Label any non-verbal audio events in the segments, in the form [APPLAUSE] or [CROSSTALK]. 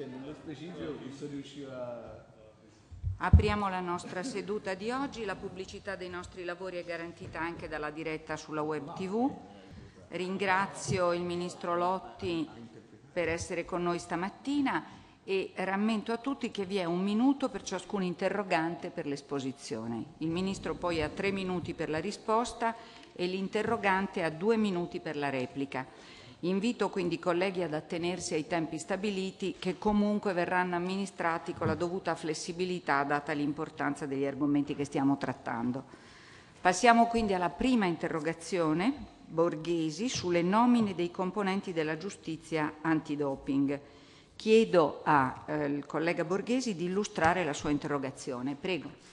cioè nello specifico questo riusciva... Apriamo la nostra seduta di oggi, la pubblicità dei nostri lavori è garantita anche dalla diretta sulla web tv. Ringrazio il Ministro Lotti per essere con noi stamattina e rammento a tutti che vi è un minuto per ciascun interrogante per l'esposizione. Il Ministro poi ha tre minuti per la risposta e l'interrogante ha due minuti per la replica. Invito quindi i colleghi ad attenersi ai tempi stabiliti che comunque verranno amministrati con la dovuta flessibilità data l'importanza degli argomenti che stiamo trattando. Passiamo quindi alla prima interrogazione, Borghesi, sulle nomine dei componenti della giustizia antidoping. Chiedo al eh, collega Borghesi di illustrare la sua interrogazione. Prego.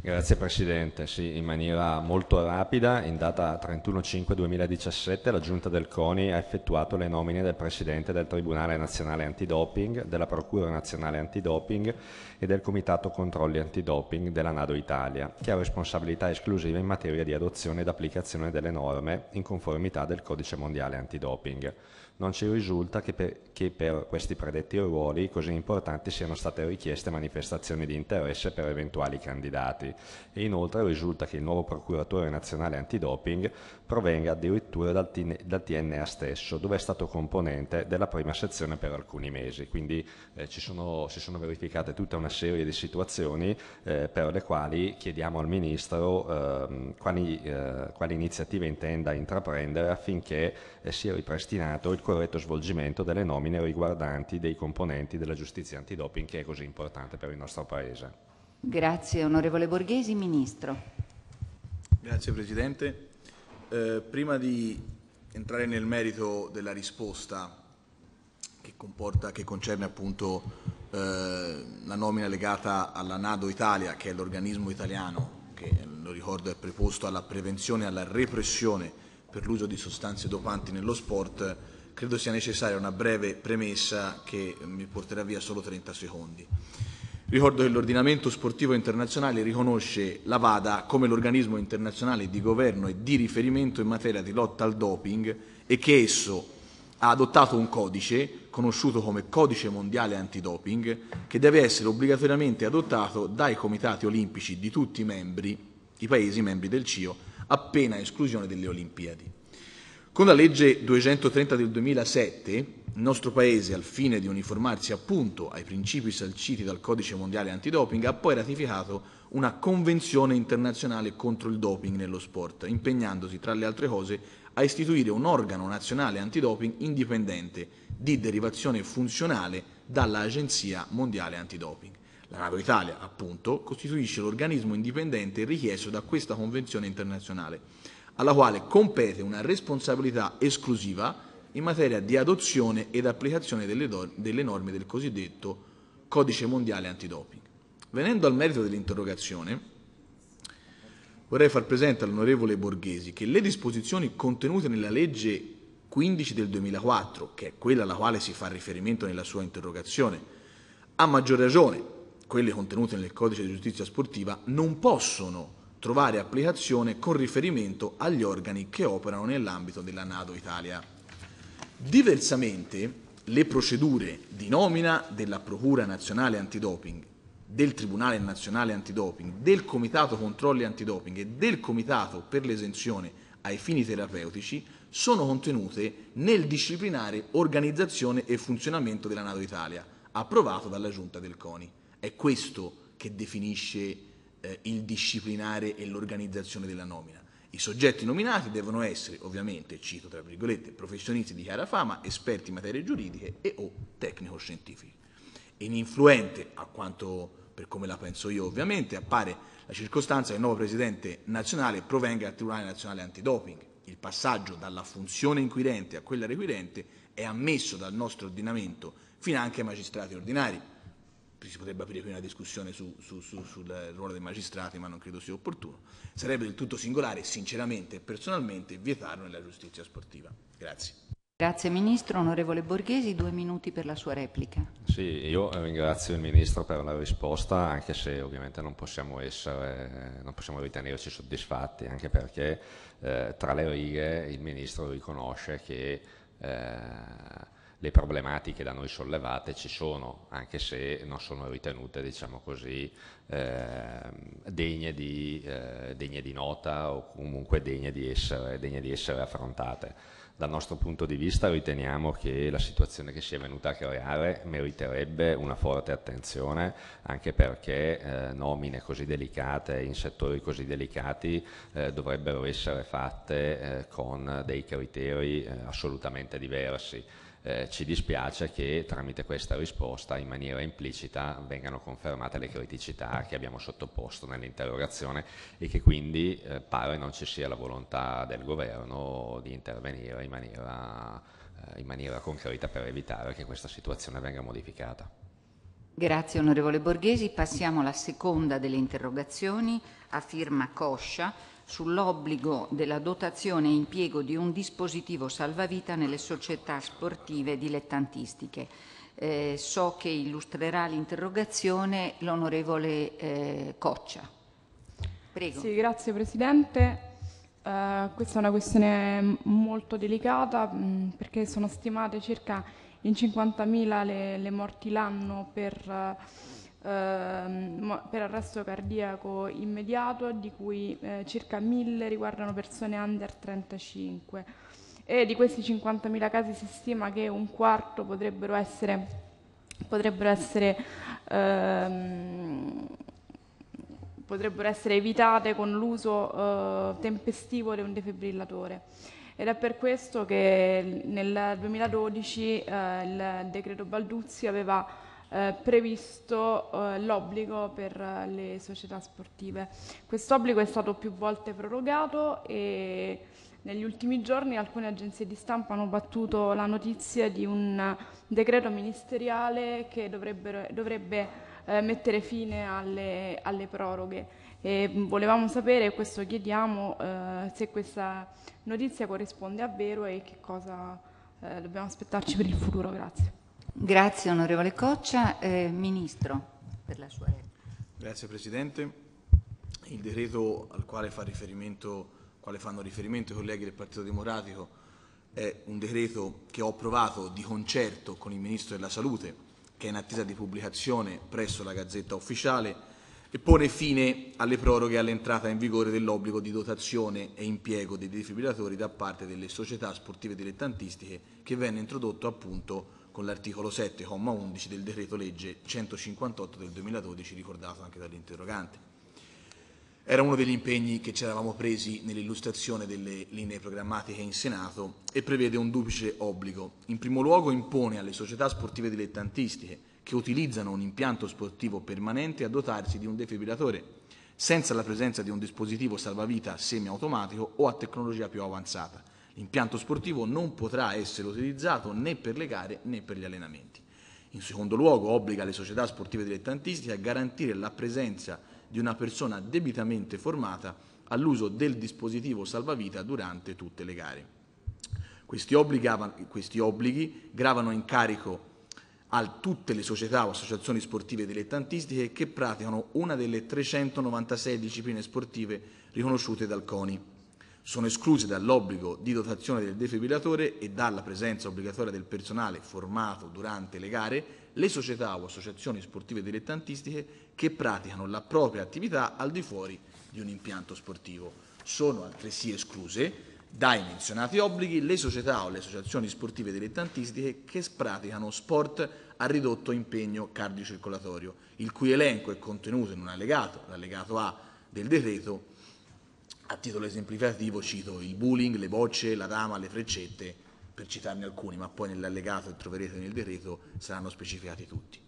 Grazie Presidente, sì, in maniera molto rapida, in data 31-5-2017 la Giunta del CONI ha effettuato le nomine del Presidente del Tribunale Nazionale Antidoping, della Procura Nazionale Antidoping e del Comitato Controlli Antidoping della Nado Italia, che ha responsabilità esclusiva in materia di adozione ed applicazione delle norme in conformità del Codice Mondiale Antidoping non ci risulta che per, che per, questi predetti ruoli così importanti siano state richieste manifestazioni di interesse per eventuali candidati e inoltre risulta che il nuovo procuratore nazionale antidoping provenga addirittura dal, dal TNA stesso, dove è stato componente della prima sezione per alcuni mesi, quindi eh, sono, si sono verificate tutta una serie di situazioni eh, per le quali chiediamo al Ministro ehm, eh, quali, quali iniziative intenda intraprendere affinché e sia ripristinato il corretto svolgimento delle nomine riguardanti dei componenti della giustizia antidoping che è così importante per il nostro Paese. Grazie onorevole Borghesi, Ministro. Grazie Presidente. Eh, prima di entrare nel merito della risposta che, comporta, che concerne appunto eh, la nomina legata alla Nado Italia, che è l'organismo italiano che lo ricordo è preposto alla prevenzione e alla repressione per l'uso di sostanze dopanti nello sport, credo sia necessaria una breve premessa che eh, mi porterà via solo 30 secondi. Ricordo che l'ordinamento sportivo internazionale riconosce la VADA come l'organismo internazionale di governo e di riferimento in materia di lotta al doping e che esso ha adottato un codice, conosciuto come Codice Mondiale Antidoping, che deve essere obbligatoriamente adottato dai comitati olimpici di tutti i membri, i paesi membri del CIO, appena esclusione delle Olimpiadi. Con la legge 230 del 2007, il nostro Paese, al fine di uniformarsi appunto ai principi salciti dal Codice Mondiale Antidoping, ha poi ratificato una convenzione internazionale contro il doping nello sport, impegnandosi, tra le altre cose, a istituire un organo nazionale antidoping indipendente di derivazione funzionale dall'Agenzia Mondiale Antidoping. La Nato Italia, appunto, costituisce l'organismo indipendente richiesto da questa Convenzione internazionale, alla quale compete una responsabilità esclusiva in materia di adozione ed applicazione delle, delle norme del cosiddetto Codice Mondiale Antidoping. Venendo al merito dell'interrogazione, vorrei far presente all'onorevole Borghesi che le disposizioni contenute nella legge 15 del 2004, che è quella alla quale si fa riferimento nella sua interrogazione, a maggior ragione quelle contenute nel codice di giustizia sportiva, non possono trovare applicazione con riferimento agli organi che operano nell'ambito della Nado Italia. Diversamente, le procedure di nomina della Procura Nazionale Antidoping, del Tribunale Nazionale Antidoping, del Comitato Controlli Antidoping e del Comitato per l'esenzione ai fini terapeutici sono contenute nel disciplinare organizzazione e funzionamento della Nado Italia, approvato dalla Giunta del CONI. È questo che definisce eh, il disciplinare e l'organizzazione della nomina. I soggetti nominati devono essere, ovviamente, cito tra virgolette, professionisti di chiara fama, esperti in materie giuridiche e o tecnico-scientifici. Ininfluente, a quanto per come la penso io ovviamente, appare la circostanza che il nuovo presidente nazionale provenga dal Tribunale Nazionale Antidoping. Il passaggio dalla funzione inquirente a quella requirente è ammesso dal nostro ordinamento fino anche ai magistrati ordinari si potrebbe aprire qui una discussione su, su, su, sul ruolo dei magistrati, ma non credo sia opportuno. Sarebbe del tutto singolare, sinceramente e personalmente, vietarlo nella giustizia sportiva. Grazie. Grazie Ministro. Onorevole Borghesi, due minuti per la sua replica. Sì, io ringrazio il Ministro per la risposta, anche se ovviamente non possiamo, essere, non possiamo ritenerci soddisfatti, anche perché eh, tra le righe il Ministro riconosce che eh, le problematiche da noi sollevate ci sono, anche se non sono ritenute, diciamo così, eh, degne, di, eh, degne, di, nota o comunque degne di, essere, degne di essere affrontate. Dal nostro punto di vista riteniamo che la situazione che si è venuta a creare meriterebbe una forte attenzione, anche perché eh, nomine così delicate in settori così delicati eh, dovrebbero essere fatte eh, con dei criteri eh, assolutamente diversi eh, ci dispiace che tramite questa risposta in maniera implicita vengano confermate le criticità che abbiamo sottoposto nell'interrogazione e che quindi eh, pare non ci sia la volontà del governo di intervenire in maniera, eh, in maniera concreta per evitare che questa situazione venga modificata. Grazie onorevole Borghesi. Passiamo alla seconda delle interrogazioni a firma Coscia sull'obbligo della dotazione e impiego di un dispositivo salvavita nelle società sportive dilettantistiche. Eh, so che illustrerà l'interrogazione l'onorevole eh, Coccia. Prego. Sì, grazie Presidente. Uh, questa è una questione molto delicata mh, mm, perché sono stimate circa in 50.000 le, le, morti l'anno per... Uh, ehm, per arresto cardiaco immediato, di cui eh, circa 1000 riguardano persone under 35 e di questi 50.000 casi si stima che un quarto potrebbero essere, potrebbero essere, ehm, potrebbero essere evitate con l'uso eh, tempestivo di un defibrillatore ed è per questo che nel 2012 eh, il decreto Balduzzi aveva eh, previsto eh, l'obbligo per le società sportive. Questo obbligo è stato più volte prorogato e negli ultimi giorni alcune agenzie di stampa hanno battuto la notizia di un decreto ministeriale che dovrebbe eh, mettere fine alle, alle proroghe. E volevamo sapere, e questo chiediamo, eh, se questa notizia corrisponde a vero e che cosa eh, dobbiamo aspettarci per il futuro. Grazie. Grazie onorevole Coccia. Eh, Ministro per la sua replica. Grazie Presidente. Il decreto al quale, fa quale fanno riferimento i colleghi del Partito Democratico è un decreto che ho approvato di concerto con il Ministro della Salute che è in attesa di pubblicazione presso la Gazzetta Ufficiale e pone fine alle proroghe all'entrata in vigore dell'obbligo di dotazione e impiego dei defibrillatori da parte delle società sportive dilettantistiche che venne introdotto appunto con l'articolo 7,11 del decreto legge 158 del 2012 ricordato anche dall'interrogante. Era uno degli impegni che ci eravamo presi nell'illustrazione delle linee programmatiche in Senato e prevede un duplice obbligo. In primo luogo impone alle società sportive dilettantistiche che utilizzano un impianto sportivo permanente a dotarsi di un defibrillatore, senza la presenza di un dispositivo salvavita semiautomatico o a tecnologia più avanzata, L'impianto sportivo non potrà essere utilizzato né per le gare né per gli allenamenti. In secondo luogo obbliga le società sportive dilettantistiche a garantire la presenza di una persona debitamente formata all'uso del dispositivo salvavita durante tutte le gare. Questi, questi obblighi gravano in carico a tutte le società o associazioni sportive dilettantistiche che praticano una delle 396 discipline sportive riconosciute dal CONI sono escluse dall'obbligo di dotazione del defibrillatore e dalla presenza obbligatoria del personale formato durante le gare le società o associazioni sportive dilettantistiche che praticano la propria attività al di fuori di un impianto sportivo. Sono altresì escluse dai menzionati obblighi le società o le associazioni sportive dilettantistiche che praticano sport a ridotto impegno cardiocircolatorio, il cui elenco è contenuto in un allegato, l'allegato A del decreto a titolo esemplificativo cito il bullying, le bocce, la dama, le freccette, per citarne alcuni, ma poi nell'allegato che troverete nel decreto saranno specificati tutti.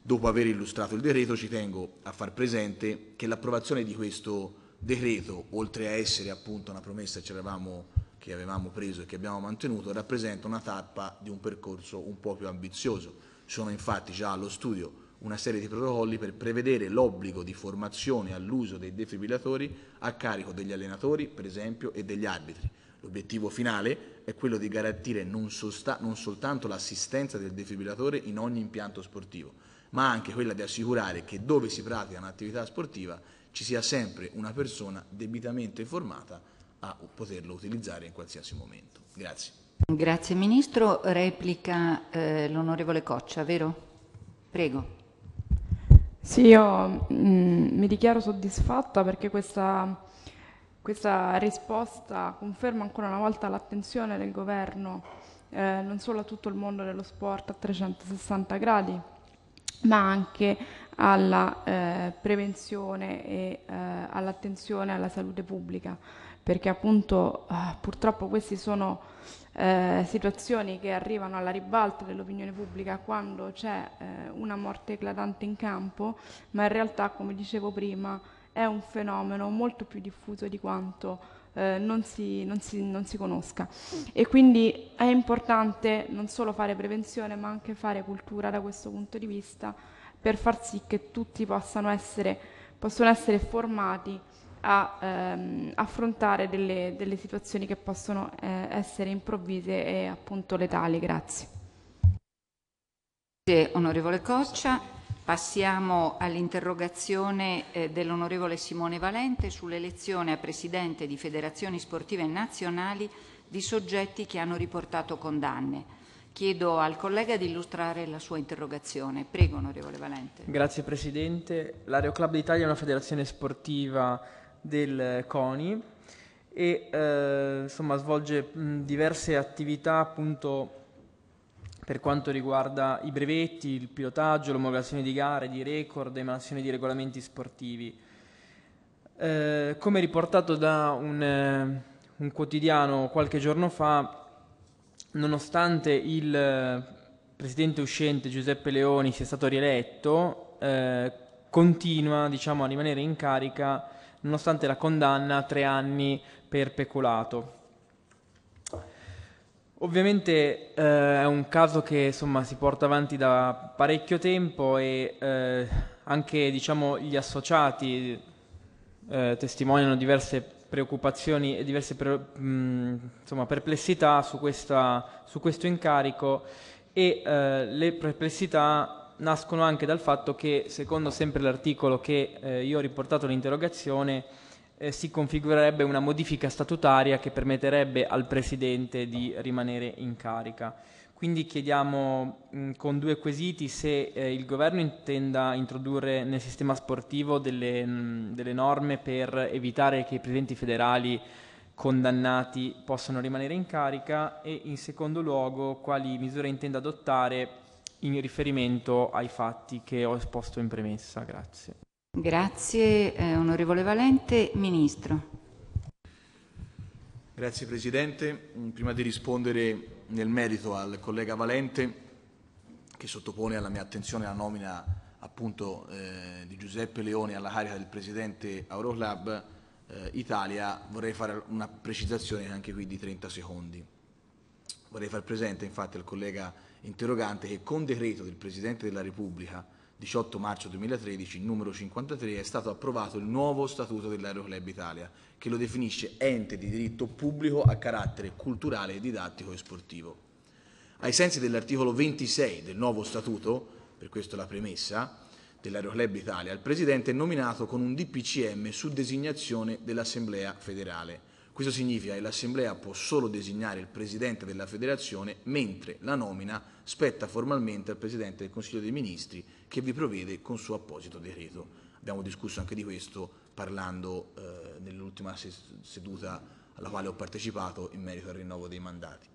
Dopo aver illustrato il decreto ci tengo a far presente che l'approvazione di questo decreto, oltre a essere appunto una promessa che avevamo preso e che abbiamo mantenuto, rappresenta una tappa di un percorso un po' più ambizioso. Sono infatti già allo studio una serie di protocolli per prevedere l'obbligo di formazione all'uso dei defibrillatori a carico degli allenatori, per esempio, e degli arbitri. L'obiettivo finale è quello di garantire non, non soltanto l'assistenza del defibrillatore in ogni impianto sportivo, ma anche quella di assicurare che dove si pratica un'attività sportiva ci sia sempre una persona debitamente formata a poterlo utilizzare in qualsiasi momento. Grazie. Grazie Ministro. Replica eh, l'onorevole Coccia, vero? Prego. Sì, io mh, mm, mi dichiaro soddisfatta perché questa, questa, risposta conferma ancora una volta l'attenzione del governo eh, non solo a tutto il mondo dello sport a 360 gradi, ma anche alla eh, prevenzione e eh, all'attenzione alla salute pubblica, perché appunto eh, purtroppo questi sono eh, situazioni che arrivano alla ribalta dell'opinione pubblica quando c'è eh, una morte eclatante in campo, ma in realtà, come dicevo prima, è un fenomeno molto più diffuso di quanto eh, non, si, non, si, non, si, conosca. E quindi è importante non solo fare prevenzione, ma anche fare cultura da questo punto di vista per far sì che tutti possano essere, possano essere formati a ehm, affrontare delle, delle, situazioni che possono eh, essere improvvise e appunto letali. Grazie. Grazie onorevole Coccia. Passiamo all'interrogazione eh, dell'onorevole Simone Valente sull'elezione a presidente di federazioni sportive nazionali di soggetti che hanno riportato condanne. Chiedo al collega di illustrare la sua interrogazione. Prego, onorevole Valente. Grazie Presidente. L'Aeroclub d'Italia è una federazione sportiva del eh, CONI e eh, insomma, svolge mh, diverse attività appunto per quanto riguarda i brevetti, il pilotaggio, l'omologazione di gare, di record, emanazione di regolamenti sportivi. Eh, come riportato da un, eh, un, quotidiano qualche giorno fa, nonostante il eh, presidente uscente Giuseppe Leoni sia stato rieletto, eh, continua diciamo, a rimanere in carica nonostante la condanna a tre anni per peculato. Ovviamente eh, è un caso che insomma, si porta avanti da parecchio tempo e eh, anche diciamo, gli associati eh, testimoniano diverse preoccupazioni e diverse pre- mh, mm, insomma, perplessità su, questa, su, questo incarico e eh, le perplessità nascono anche dal fatto che, secondo sempre l'articolo che eh, io ho riportato all'interrogazione, eh, si configurerebbe una modifica statutaria che permetterebbe al Presidente di rimanere in carica. Quindi chiediamo mh, mm, con due quesiti se eh, il Governo intenda introdurre nel sistema sportivo delle, mh, mm, delle norme per evitare che i Presidenti federali condannati possano rimanere in carica e in secondo luogo quali misure intenda adottare in riferimento ai fatti che ho esposto in premessa. Grazie. Grazie eh, onorevole Valente. Ministro. Grazie Presidente. Mm, prima di rispondere nel merito al collega Valente che sottopone alla mia attenzione la nomina appunto eh, di Giuseppe Leone alla carica del Presidente Euroclub eh, Italia, vorrei fare una precisazione anche qui di 30 secondi. Vorrei far presente infatti al collega interrogante che con decreto del Presidente della Repubblica 18 marzo 2013, numero 53, è stato approvato il nuovo Statuto dell'Aeroclub Italia, che lo definisce ente di diritto pubblico a carattere culturale, didattico e sportivo. Ai sensi dell'articolo 26 del nuovo Statuto, per questo la premessa, dell'Aeroclub Italia, il Presidente è nominato con un DPCM su designazione dell'Assemblea federale questo significa che l'Assemblea può solo designare il Presidente della Federazione, mentre la nomina spetta formalmente al Presidente del Consiglio dei Ministri, che vi provvede con suo apposito decreto. Abbiamo discusso anche di questo parlando eh, nell'ultima seduta alla quale ho partecipato in merito al rinnovo dei mandati.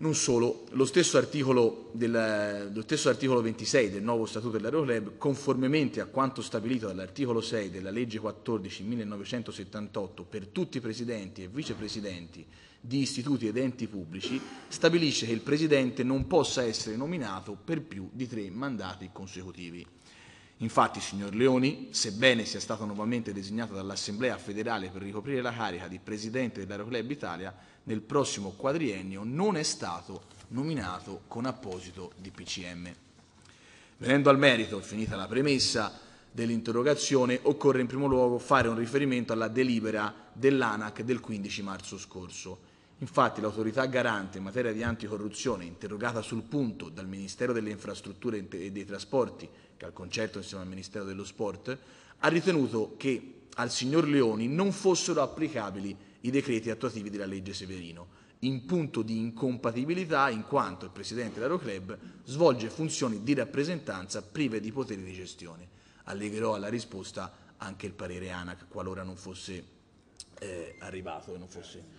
Non solo, lo stesso, del, lo stesso articolo, 26 del nuovo Statuto dell'Aeroclub, conformemente a quanto stabilito dall'articolo 6 della legge 14 1978 per tutti i presidenti e vicepresidenti di istituti ed enti pubblici, stabilisce che il presidente non possa essere nominato per più di tre mandati consecutivi. Infatti, signor Leoni, sebbene sia stato nuovamente designato dall'Assemblea federale per ricoprire la carica di presidente dell'Aeroclub Italia, nel prossimo quadriennio non è stato nominato con apposito DPCM. Venendo al merito, finita la premessa dell'interrogazione, occorre in primo luogo fare un riferimento alla delibera dell'ANAC del 15 marzo scorso. Infatti l'autorità garante in materia di anticorruzione, interrogata sul punto dal Ministero delle Infrastrutture e dei Trasporti, che al concerto insieme al Ministero dello Sport, ha ritenuto che al signor Leoni non fossero applicabili i decreti attuativi della legge Severino, in punto di incompatibilità in quanto il presidente dell'Aeroclub svolge funzioni di rappresentanza prive di poteri di gestione. Allegherò alla risposta anche il parere ANAC qualora non fosse eh, arrivato e non fosse.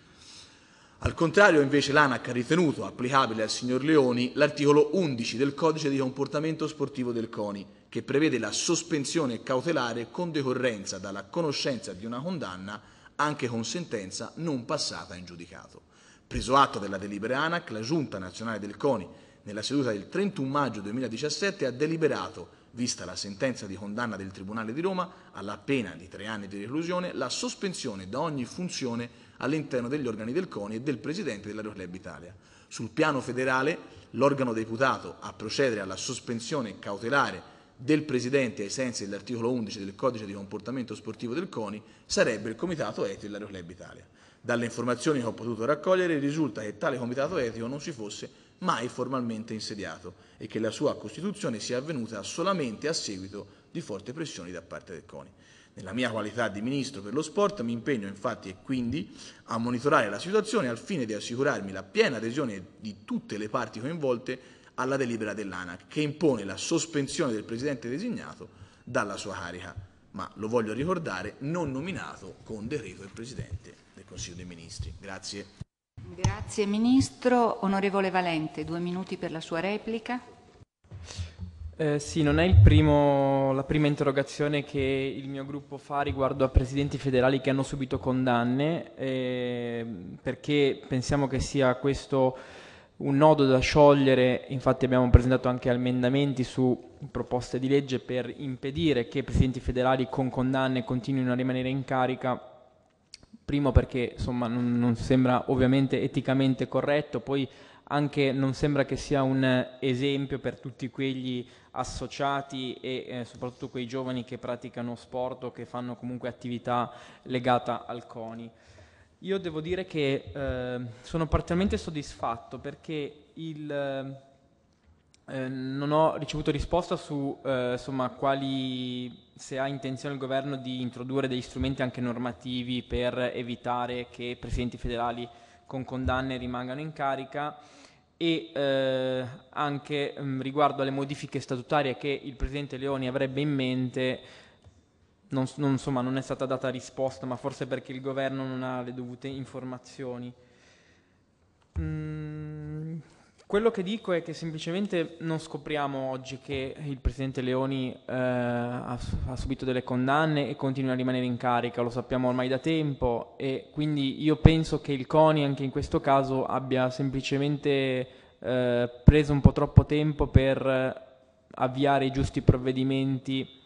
Al contrario, invece, l'ANAC ha ritenuto applicabile al signor Leoni l'articolo 11 del codice di comportamento sportivo del CONI, che prevede la sospensione cautelare con decorrenza dalla conoscenza di una condanna anche con sentenza non passata in giudicato. Preso atto della delibera ANAC, la Giunta nazionale del CONI, nella seduta del 31 maggio 2017, ha deliberato, vista la sentenza di condanna del Tribunale di Roma, alla pena di tre anni di reclusione, la sospensione da ogni funzione all'interno degli organi del CONI e del Presidente dell'Aeroclub Italia. Sul piano federale, l'organo deputato a procedere alla sospensione cautelare del Presidente ai sensi dell'articolo 11 del Codice di comportamento sportivo del CONI sarebbe il Comitato Etico dell'Aero Club Italia. Dalle informazioni che ho potuto raccogliere risulta che tale Comitato Etico non si fosse mai formalmente insediato e che la sua costituzione sia avvenuta solamente a seguito di forti pressioni da parte del CONI. Nella mia qualità di Ministro per lo Sport mi impegno infatti e quindi a monitorare la situazione al fine di assicurarmi la piena adesione di tutte le parti coinvolte alla delibera dell'ANAC che impone la sospensione del presidente designato dalla sua carica, ma lo voglio ricordare, non nominato con decreto il presidente del Consiglio dei Ministri. Grazie. Grazie Ministro. Onorevole Valente, due minuti per la sua replica. Eh, sì, non è primo, la prima interrogazione che il mio gruppo fa riguardo a presidenti federali che hanno subito condanne, eh, perché pensiamo che sia questo un nodo da sciogliere, infatti abbiamo presentato anche emendamenti su proposte di legge per impedire che presidenti federali con condanne continuino a rimanere in carica, primo perché insomma, non, non sembra ovviamente eticamente corretto, poi anche non sembra che sia un esempio per tutti quegli associati e eh, soprattutto quei giovani che praticano sport o che fanno comunque attività legata al CONI. Io devo dire che eh, sono parzialmente soddisfatto perché il, ehm, eh, non ho ricevuto risposta su eh, insomma, quali, se ha intenzione il governo di introdurre degli strumenti anche normativi per evitare che presidenti federali con condanne rimangano in carica e eh, anche mh, mm, riguardo alle modifiche statutarie che il presidente Leoni avrebbe in mente non, non, insomma, non è stata data risposta, ma forse perché il governo non ha le dovute informazioni. Mm, quello che dico è che semplicemente non scopriamo oggi che il presidente Leoni eh, ha, ha, subito delle condanne e continua a rimanere in carica, lo sappiamo ormai da tempo e quindi io penso che il CONI anche in questo caso abbia semplicemente eh, preso un po' troppo tempo per avviare i giusti provvedimenti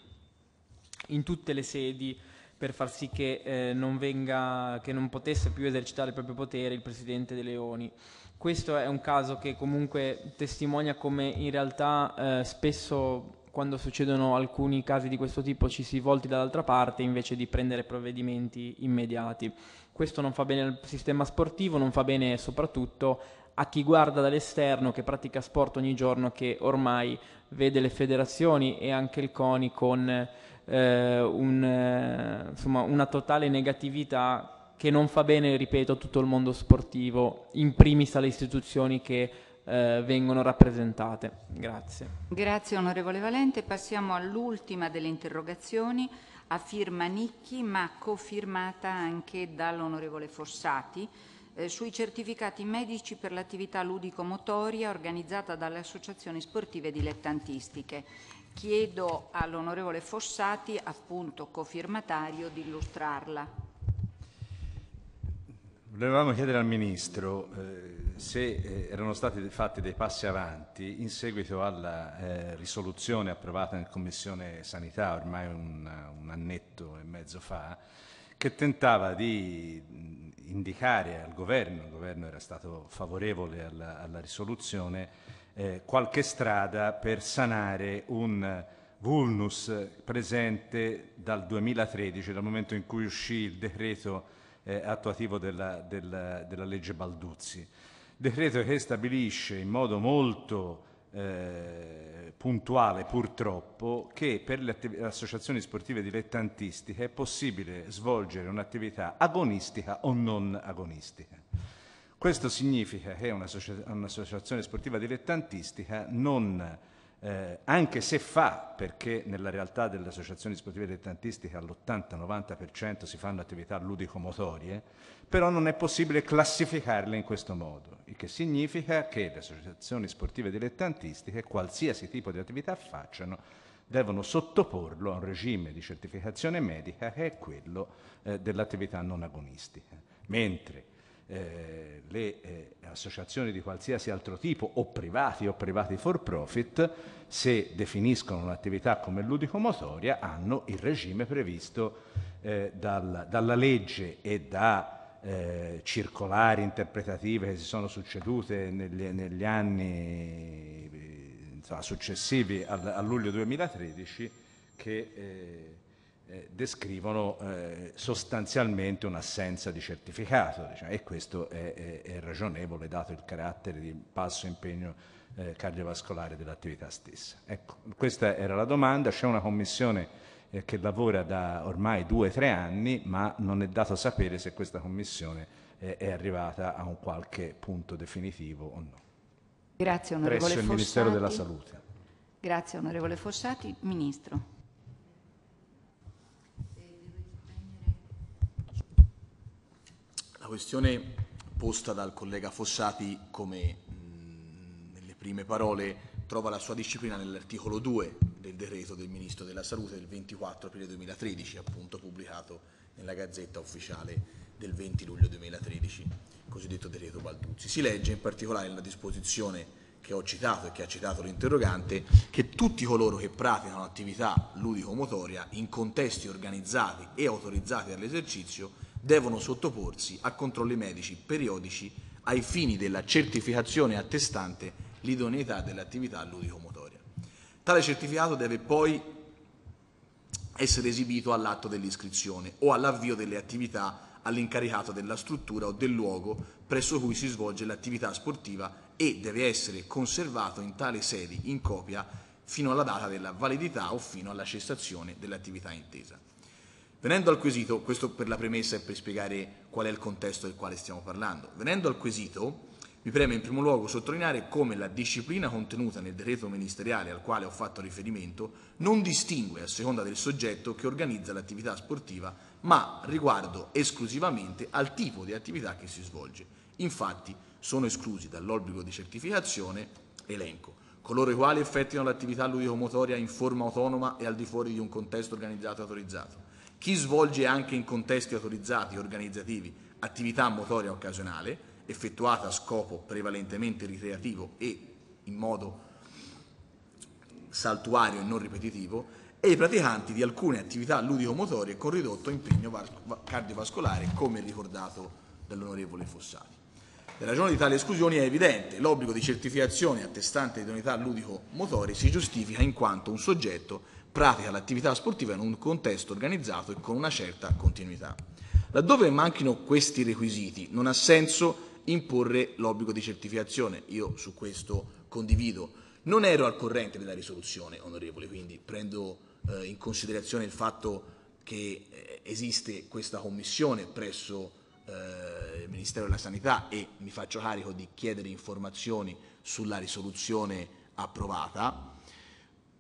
in tutte le sedi per far sì che, eh, non venga, che non potesse più esercitare il proprio potere il Presidente De Leoni. Questo è un caso che comunque testimonia come in realtà eh, spesso quando succedono alcuni casi di questo tipo ci si volti dall'altra parte invece di prendere provvedimenti immediati. Questo non fa bene al sistema sportivo, non fa bene soprattutto a chi guarda dall'esterno, che pratica sport ogni giorno, che ormai vede le federazioni e anche il CONI con eh, un, eh, insomma, una totale negatività che non fa bene, ripeto, a tutto il mondo sportivo, in primis alle istituzioni che eh, vengono rappresentate. Grazie. Grazie onorevole Valente. Passiamo all'ultima delle interrogazioni a firma Nicchi ma cofirmata anche dall'onorevole Fossati eh, sui certificati medici per l'attività ludico-motoria organizzata dalle associazioni sportive dilettantistiche. Chiedo all'onorevole Fossati, appunto cofirmatario, di illustrarla. Volevamo chiedere al Ministro eh, se eh, erano stati fatti dei passi avanti in seguito alla eh, risoluzione approvata in Commissione Sanità ormai un, un annetto e mezzo fa, che tentava di indicare al governo, il governo era stato favorevole alla, alla risoluzione, eh, qualche strada per sanare un vulnus presente dal 2013, dal momento in cui uscì il decreto eh, attuativo della, della, della, legge Balduzzi. Decreto che stabilisce in modo molto eh, puntuale, purtroppo, che per le associazioni sportive dilettantistiche è possibile svolgere un'attività agonistica o non agonistica. Questo significa che un'associazione sportiva dilettantistica non, eh, anche se fa, perché nella realtà delle associazioni sportive dilettantistiche all'80-90% si fanno attività ludico-motorie, però non è possibile classificarle in questo modo, il che significa che le associazioni sportive dilettantistiche, qualsiasi tipo di attività facciano, devono sottoporlo a un regime di certificazione medica che è quello eh, dell'attività non agonistica. Mentre eh, le eh, associazioni di qualsiasi altro tipo o privati o privati for profit, se definiscono un'attività come ludico-motoria, hanno il regime previsto eh, dal, dalla legge e da eh, circolari interpretative che si sono succedute negli, negli anni insomma, successivi al, a luglio 2013 che eh, eh, descrivono eh, sostanzialmente un'assenza di certificato diciamo, e questo è, è, è, ragionevole dato il carattere di basso impegno eh, cardiovascolare dell'attività stessa. Ecco, questa era la domanda, c'è una commissione eh, che lavora da ormai due o tre anni ma non è dato sapere se questa commissione eh, è arrivata a un qualche punto definitivo o no. Grazie onorevole Presso Fossati. il Ministero della Salute. Grazie onorevole Fossati. Ministro. la questione posta dal collega Fossati come mh, mm, nelle prime parole trova la sua disciplina nell'articolo 2 del decreto del Ministro della Salute del 24 aprile 2013, appunto pubblicato nella Gazzetta Ufficiale del 20 luglio 2013, cosiddetto decreto Balduzzi. Si legge in particolare la disposizione che ho citato e che ha citato l'interrogante, che tutti coloro che praticano attività ludico-motoria in contesti organizzati e autorizzati all'esercizio devono sottoporsi a controlli medici periodici ai fini della certificazione attestante l'idoneità dell'attività ludico-motoria. Tale certificato deve poi essere esibito all'atto dell'iscrizione o all'avvio delle attività all'incaricato della struttura o del luogo presso cui si svolge l'attività sportiva e deve essere conservato in tale sede in copia fino alla data della validità o fino alla cessazione dell'attività intesa. Venendo al quesito, questo per la premessa e per spiegare qual è il contesto del quale stiamo parlando, venendo al quesito mi preme in primo luogo sottolineare come la disciplina contenuta nel decreto ministeriale al quale ho fatto riferimento non distingue a seconda del soggetto che organizza l'attività sportiva, ma riguardo esclusivamente al tipo di attività che si svolge. Infatti sono esclusi dall'obbligo di certificazione elenco coloro i quali effettuano l'attività ludicomotoria in forma autonoma e al di fuori di un contesto organizzato e autorizzato chi svolge anche in contesti autorizzati organizzativi attività motoria occasionale effettuata a scopo prevalentemente ricreativo e in modo saltuario e non ripetitivo e i praticanti di alcune attività ludico-motorie con ridotto impegno cardiovascolare come ricordato dall'onorevole Fossati. La ragione di tale esclusione è evidente, l'obbligo di certificazione attestante di idoneità ludico-motorie si giustifica in quanto un soggetto pratica l'attività sportiva in un contesto organizzato e con una certa continuità. Laddove manchino questi requisiti non ha senso imporre l'obbligo di certificazione, io su questo condivido. Non ero al corrente della risoluzione, onorevole, quindi prendo eh, in considerazione il fatto che eh, esiste questa commissione presso eh, il Ministero della Sanità e mi faccio carico di chiedere informazioni sulla risoluzione approvata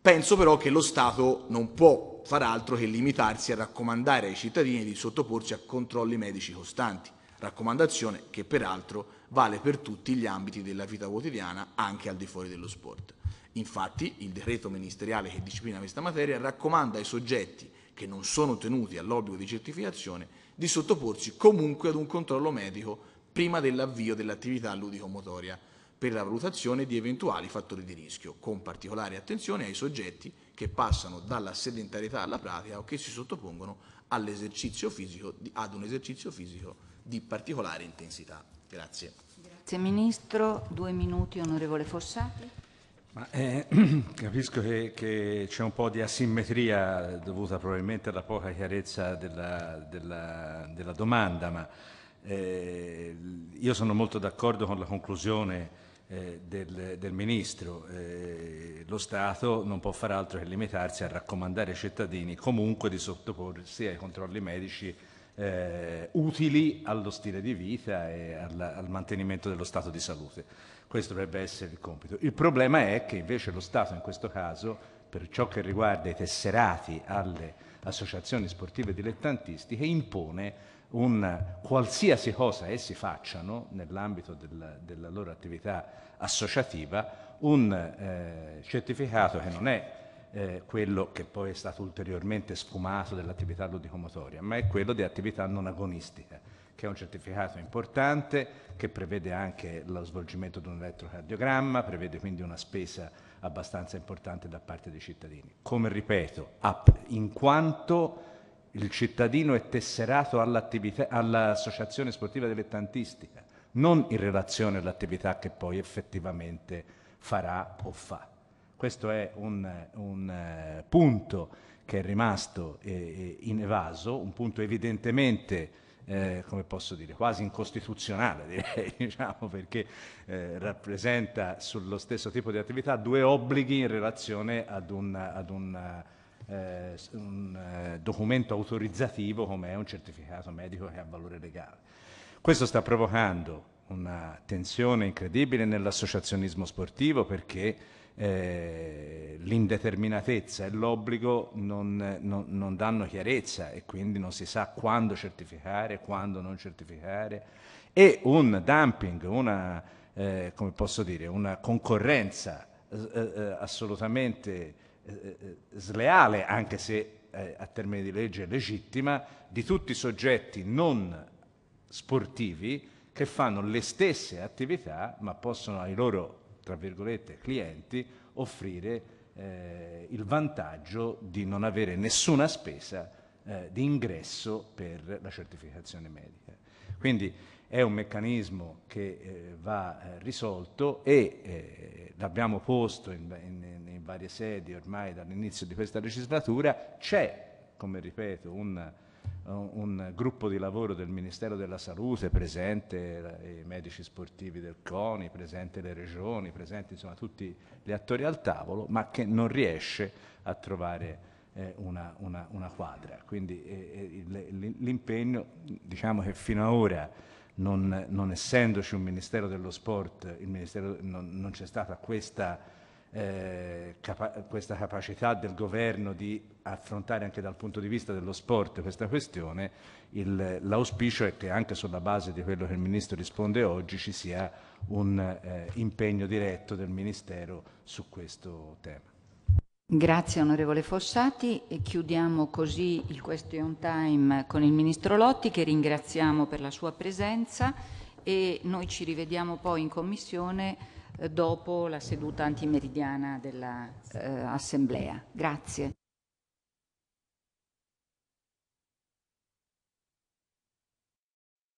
Penso però che lo Stato non può far altro che limitarsi a raccomandare ai cittadini di sottoporsi a controlli medici costanti, raccomandazione che peraltro vale per tutti gli ambiti della vita quotidiana, anche al di fuori dello sport. Infatti il decreto ministeriale che disciplina questa materia raccomanda ai soggetti che non sono tenuti all'obbligo di certificazione di sottoporsi comunque ad un controllo medico prima dell'avvio dell'attività ludico-motoria per la valutazione di eventuali fattori di rischio, con particolare attenzione ai soggetti che passano dalla sedentarietà alla pratica o che si sottopongono all'esercizio fisico, ad un esercizio fisico di particolare intensità. Grazie. Grazie Ministro. Due minuti, onorevole Fossati. Ma, eh, [CLEARS THROAT] capisco che, c'è un po' di asimmetria dovuta probabilmente alla poca chiarezza della, della, della domanda, ma eh, io sono molto d'accordo con la conclusione eh, del, del, Ministro. Eh, lo Stato non può fare altro che limitarsi a raccomandare ai cittadini comunque di sottoporsi ai controlli medici eh, utili allo stile di vita e al, al, mantenimento dello stato di salute. Questo dovrebbe essere il compito. Il problema è che invece lo Stato in questo caso, per ciò che riguarda i tesserati alle associazioni sportive dilettantistiche, impone un, qualsiasi cosa essi facciano nell'ambito del, della loro attività associativa, un eh, certificato che non è eh, quello che poi è stato ulteriormente sfumato dell'attività ludicomotoria, ma è quello di attività non agonistica, che è un certificato importante che prevede anche lo svolgimento di un elettrocardiogramma, prevede quindi una spesa abbastanza importante da parte dei cittadini. Come ripeto, in quanto il cittadino è tesserato all'associazione sportiva dilettantistica, non in relazione all'attività che poi effettivamente farà o fa. Questo è un, un eh, punto che è rimasto eh, eh evaso, un punto evidentemente eh, come posso dire, quasi incostituzionale, [LAUGHS] direi, diciamo, perché eh, rappresenta sullo stesso tipo di attività due obblighi in relazione ad un, ad un eh, un eh, documento autorizzativo come è un certificato medico che ha valore legale. Questo sta provocando una tensione incredibile nell'associazionismo sportivo perché eh, l'indeterminatezza e l'obbligo non, non, non, danno chiarezza e quindi non si sa quando certificare, quando non certificare e un dumping, una, eh, come posso dire, una concorrenza eh, eh assolutamente eh, eh, sleale, anche se eh, a termini di legge legittima, di tutti i soggetti non sportivi che fanno le stesse attività ma possono ai loro, tra virgolette, clienti offrire eh, il vantaggio di non avere nessuna spesa eh, di ingresso per la certificazione medica. Quindi è un meccanismo che eh, va eh, risolto e eh, l'abbiamo posto in, in, in, varie sedi ormai dall'inizio di questa legislatura, c'è, come ripeto, un, un, gruppo di lavoro del Ministero della Salute, presente i medici sportivi del CONI, presente le regioni, presenti insomma tutti gli attori al tavolo, ma che non riesce a trovare eh, una, una, una, quadra. Quindi eh, eh, l'impegno diciamo che fino ad ora non, non essendoci un Ministero dello Sport, Ministero, non, non, c'è stata questa, eh, capa- questa capacità del governo di affrontare anche dal punto di vista dello sport questa questione, il, l'auspicio è che anche sulla base di quello che il Ministro risponde oggi ci sia un eh, impegno diretto del Ministero su questo tema. Grazie onorevole Fossati e chiudiamo così il question time con il ministro Lotti che ringraziamo per la sua presenza e noi ci rivediamo poi in commissione eh, dopo la seduta antimeridiana dell'Assemblea. Eh, Grazie.